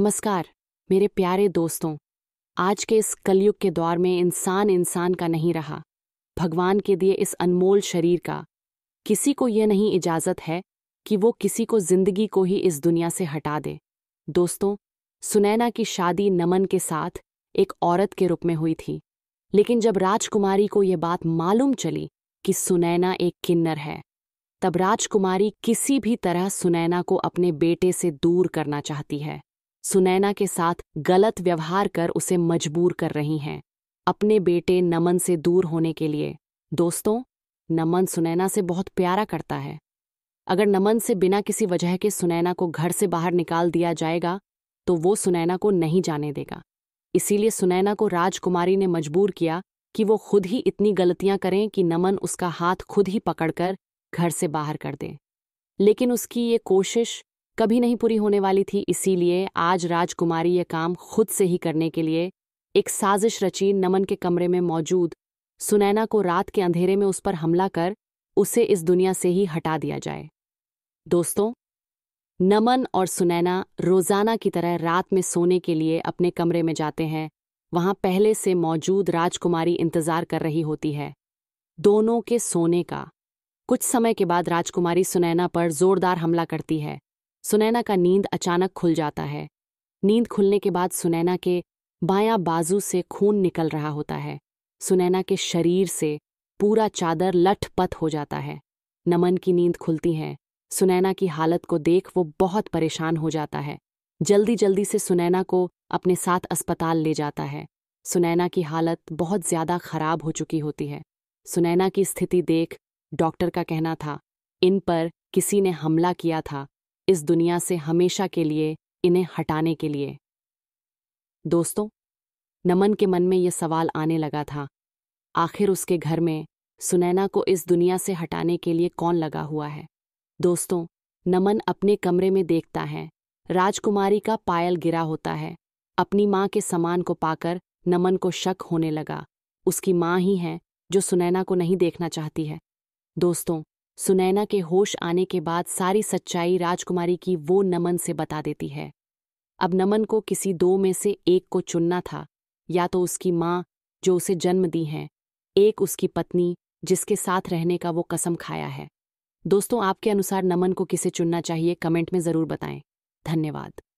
नमस्कार मेरे प्यारे दोस्तों आज के इस कलयुग के दौर में इंसान इंसान का नहीं रहा भगवान के दिए इस अनमोल शरीर का किसी को यह नहीं इजाजत है कि वो किसी को जिंदगी को ही इस दुनिया से हटा दे दोस्तों सुनैना की शादी नमन के साथ एक औरत के रूप में हुई थी लेकिन जब राजकुमारी को यह बात मालूम चली कि सुनैना एक किन्नर है तब राजकुमारी किसी भी तरह सुनैना को अपने बेटे से दूर करना चाहती है सुनैना के साथ गलत व्यवहार कर उसे मजबूर कर रही हैं अपने बेटे नमन से दूर होने के लिए दोस्तों नमन सुनैना से बहुत प्यारा करता है अगर नमन से बिना किसी वजह के सुनैना को घर से बाहर निकाल दिया जाएगा तो वो सुनैना को नहीं जाने देगा इसीलिए सुनैना को राजकुमारी ने मजबूर किया कि वो खुद ही इतनी गलतियां करें कि नमन उसका हाथ खुद ही पकड़कर घर से बाहर कर दे लेकिन उसकी ये कोशिश कभी नहीं पूरी होने वाली थी इसीलिए आज राजकुमारी ये काम खुद से ही करने के लिए एक साजिश रची नमन के कमरे में मौजूद सुनैना को रात के अंधेरे में उस पर हमला कर उसे इस दुनिया से ही हटा दिया जाए दोस्तों नमन और सुनैना रोजाना की तरह रात में सोने के लिए अपने कमरे में जाते हैं वहां पहले से मौजूद राजकुमारी इंतजार कर रही होती है दोनों के सोने का कुछ समय के बाद राजकुमारी सुनैना पर जोरदार हमला करती है सुनैना का नींद अचानक खुल जाता है नींद खुलने के बाद सुनैना के बाया बाजू से खून निकल रहा होता है सुनैना के शरीर से पूरा चादर लठपथ हो जाता है नमन की नींद खुलती है सुनैना की हालत को देख वो बहुत परेशान हो जाता है जल्दी जल्दी से सुनैना को अपने साथ अस्पताल ले जाता है सुनैना की हालत बहुत ज्यादा खराब हो चुकी होती है सुनैना की स्थिति देख डॉक्टर का कहना था इन पर किसी ने हमला किया था इस दुनिया से हमेशा के लिए इन्हें हटाने के लिए दोस्तों नमन के मन में यह सवाल आने लगा था आखिर उसके घर में सुनैना को इस दुनिया से हटाने के लिए कौन लगा हुआ है दोस्तों नमन अपने कमरे में देखता है राजकुमारी का पायल गिरा होता है अपनी माँ के सामान को पाकर नमन को शक होने लगा उसकी माँ ही है जो सुनैना को नहीं देखना चाहती है दोस्तों सुनैना के होश आने के बाद सारी सच्चाई राजकुमारी की वो नमन से बता देती है अब नमन को किसी दो में से एक को चुनना था या तो उसकी माँ जो उसे जन्म दी है एक उसकी पत्नी जिसके साथ रहने का वो कसम खाया है दोस्तों आपके अनुसार नमन को किसे चुनना चाहिए कमेंट में ज़रूर बताएं धन्यवाद